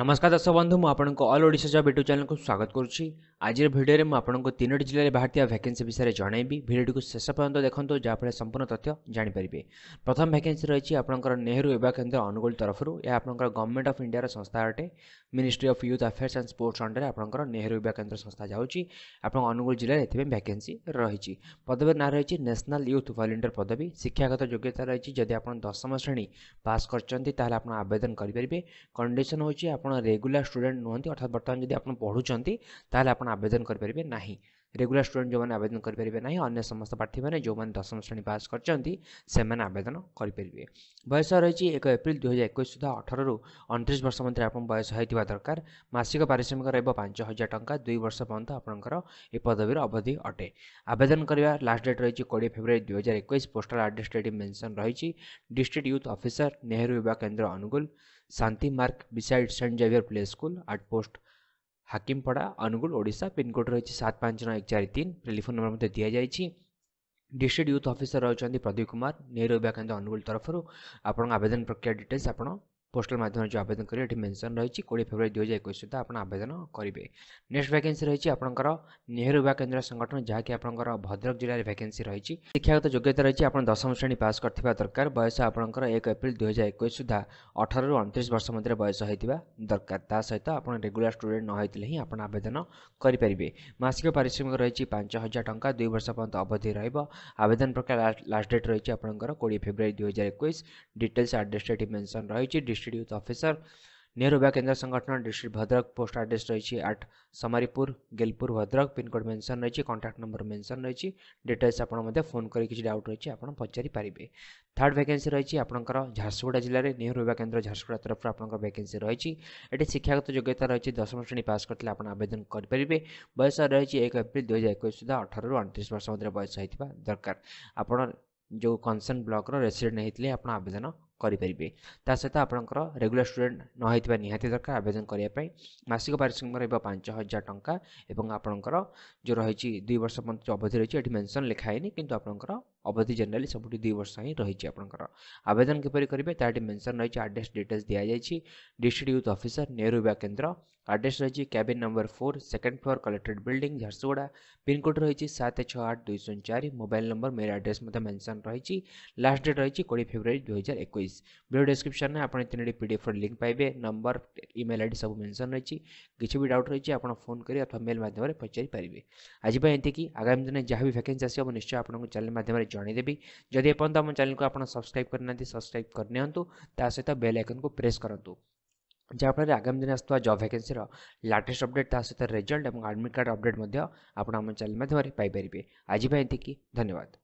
নমস্কার দর্শক বন্ধু মু আপনার অল ওড়শা জব ইউট্যুব চ্যানেলকে স্বাগত করছি আজের ভিডিওরে মু আপনার তিনোটি জেলার বাহার ভ্যাকেন্সি বিষয়ে জনাইবি ভিডিওটি শেষ পর্যন্ত দেখুন যাফলে সম্পূর্ণ তথ্য জাঁপারে প্রথম ভ্যাকেন্সি রয়েছে আপনার নেহরু এবা কেন্দ্র অনুগুল তরফর এ আপনার গভর্নমেন্ট অফ ইন্ডিয়ার সংস্থা অটে ministry of youth affairs and sports অন্ডারে আপনার নেহরু এবা কেন্দ্র সংস্থা যাচ্ছি আপনার অনুগুল জেলার এতে ভ্যাকেন্সি রয়েছে পদবীর না রয়েছে ন্যাশনাল ইউথ ভলেন্টিয়ার পদবী শিক্ষাগত যোগ্যতা রয়েছে যদি আপনার দশম শ্রেণী পাস করছেন তাহলে আপনার আবেদন করে কন্ডিশন হচ্ছে ଆପଣ ରେଗୁଲାର ଷ୍ଟୁଡେଣ୍ଟ ନୁହନ୍ତି ଅର୍ଥାତ୍ ବର୍ତ୍ତମାନ ଯଦି ଆପଣ ପଢ଼ୁଛନ୍ତି ତାହେଲେ ଆପଣ ଆବେଦନ କରିପାରିବେ ନାହିଁ ରେଗୁଲାର ଷ୍ଟୁଡେଣ୍ଟ ଯେଉଁମାନେ ଆବେଦନ କରିପାରିବେ ନାହିଁ ଅନ୍ୟ ସମସ୍ତ ପ୍ରାର୍ଥୀମାନେ ଯେଉଁମାନେ ଦଶମ ଶ୍ରେଣୀ ପାସ୍ କରିଛନ୍ତି ସେମାନେ ଆବେଦନ କରିପାରିବେ ବୟସ ରହିଛି ଏକ ଏପ୍ରିଲ ଦୁଇହଜାର ଏକୋଇଶ ସୁଦ୍ଧା ଅଠରରୁ ଅଣତିରିଶ ବର୍ଷ ମଧ୍ୟରେ ଆପଣଙ୍କ ବୟସ ହୋଇଥିବା ଦରକାର ମାସିକ ପାରିଶ୍ରମିକ ରହିବ ପାଞ୍ଚ ହଜାର ଟଙ୍କା ଦୁଇ ବର୍ଷ ପର୍ଯ୍ୟନ୍ତ ଆପଣଙ୍କର ଏ ପଦବୀର ଅବଧି ଅଟେ ଆବେଦନ କରିବା ଲାଷ୍ଟ ଡେଟ୍ ରହିଛି କୋଡ଼ିଏ ଫେବୃଆରୀ ଦୁଇହଜାର ଏକୋଇଶ ପୋଷ୍ଟାଲ ଆଡ୍ରେସ୍ ଏଠି ମେନ୍ସନ୍ ରହିଛି ଡିଷ୍ଟ୍ରିକ୍ଟ ୟୁଥ୍ ଅଫିସର ନେହେରୁ ବିଭାଗ କେନ୍ଦ୍ର ଅନୁଗୁଳ ଶାନ୍ତି ମାର୍କ beside saint Xavier play school at post Hakimpada Angul Odisha pin code ରହିଛି ସାତ ପାଞ୍ଚ ନଅ ଏକ ଚାରି ତିନି ଟେଲିଫୋନ୍ ନମ୍ବର ମଧ୍ୟ ଦିଆଯାଇଛି ডিস্ট্রিক্ট ইউথ অফিসর রয়েছেন প্রদীপ কুমার নেহরু বিবেকানন্দ অনুগুল তরফর আপনার আবেদন প্রক্রিয়া ডিটেলস আপনার পোস্টাল মাধ্যমে যে আবেদন করিবে এটি মেনশন রয়েছে কোড়িয়ে ফেব্রুয়ারি দুই হাজার একুশ সুদ্ধা আপনার আবেদন করবে নেক্সট ভ্যাকেন্সি রয়েছে আপনার নেহরু বা কেন্দ্র সংগঠন যাকে আপনার ভদ্রক জেলার ভ্যাকেন্সি রয়েছে শিক্ষাগত যোগ্যতা রয়েছে আপনার দশম শ্রেণী পাস করা দরকার বয়স আপনার এক এপ্রিল দুই হাজার একুশ সুদ্ধা অঠর রু অনতিশ বর্ষ মধ্যে বয়স হয়ে দরকার তা সহ আপনার রেগুলার স্টুডেন্ট নহলে হি আপনার আবেদন করে মাসিক পারিশ্রমিক রয়েছে পাঁচ হাজার টাকা দুই বর্ষ পর্যন্ত অবধি রহব আবেদন প্রকার লাস্ট ডেট রয়েছে আপনার কোড়িয়ে ফেব্রুয়ারি দুই হাজার একুশ ডিটেলস আড্রেসটা এটি মেনশন রয়েছে डिस्ट्रिक्ट यूथ ऑफिसर नेहरू बैक केंद्र संगठन डिस्ट्रिक्ट भद्रक पोस्ट आड्रेस रही at Samaripur Gelpur Bhadrak pin code mention रही कंटाक्ट नंबर मेनसन रही डिटेल्स आप फोन कर किसी डाउट रही आप पचारिपारे थार्ड वैकेंसी रही आपंकर झारसुगुड़ा जिले में नेहरू युवा केन्द्र झारसुगुड़ा तरफ आप वैकेंसी रही ये शिक्षागत योग्यता रही दशम श्रेणी पास करते आप आवेदन करेंगे बयस रही एक एप्रिल दुई हजार एक सुधा अठार रु अणतीस वर्ष मध्य बयस होता दरकार आप जो कनसर्न ब्लक्र रेसीडेट होते आप आवेदन କରିପାରିବେ ତା ସହିତ ଆପଣଙ୍କର ରେଗୁଲାର ଷ୍ଟୁଡେଣ୍ଟ ନ ହୋଇଥିବା ନିହାତି ଦରକାର ଆବେଦନ କରିବା ପାଇଁ ମାସିକ ପାରିଶ୍ରମିକ ରହିବ ପାଞ୍ଚ ହଜାର ଟଙ୍କା ଏବଂ ଆପଣଙ୍କର ଯେଉଁ ରହିଛି ଦୁଇ ବର୍ଷ ପର୍ଯ୍ୟନ୍ତ ଅବଧି ରହିଛି ଏଠି ମେନସନ୍ ଲେଖା ହେଇନି କିନ୍ତୁ ଆପଣଙ୍କର ଅବଧି ଜେନେରାଲି ସବୁଠି ଦୁଇ ବର୍ଷ ହିଁ ରହିଛି ଆପଣଙ୍କର ଆବେଦନ କିପରି କରିବେ ତାହା ଏଠି ମେନସନ୍ ରହିଛି ଆଡ୍ରେସ୍ ଡିଟେଲ୍ସ ଦିଆଯାଇଛି ଡିଷ୍ଟ୍ରିକ୍ଟ ୟୁଥ୍ ଅଫିସର ନେହେରୁ କେନ୍ଦ୍ର आड्रेस रही cabin number four second floor collectorate building Jharsuguda pin code रही है सात छः आठ दुई शून्य चार मोबाइल नंबर मेरे आड्रेस मेनसन रही लास्ट डेट रही कोड़े फेब्रुआर दुई हजार डिस्क्रिप्शन में आपने तीन पीडफ लिंक पाए नंबर इमेल आई सब मेनसन रही कि भी डाउट रही है आप फोन कर अथवा मेल मध्यम पारे आज एति आगामी दिन में जहाँ भी भैके आसो निश्चय आप चैनल मध्यम जनईदेवी जदि एपर्त आम चैनल को आप सब्सक्राइब करना सब्सक्राइब करनी सहित बेल आइकन को प्रेस करूँ ଯାହାଫଳରେ ଆଗାମୀ ଦିନ ଆସୁଥିବା ଜବ୍ ଭ୍ୟାକେନ୍ସିର ଲାଟେଷ୍ଟ ଅପଡ଼େଟ୍ ତା ସହିତ ରେଜଲ୍ଟ ଏବଂ ଆଡ଼ମିଟ୍ କାର୍ଡ଼ ଅପଡ଼େଟ୍ ମଧ୍ୟ ଆପଣ ଆମ ଚ୍ୟାନେଲ୍ ମାଧ୍ୟମରେ ପାଇପାରିବେ ଆଜି ପାଇଁ ଏତିକି ଧନ୍ୟବାଦ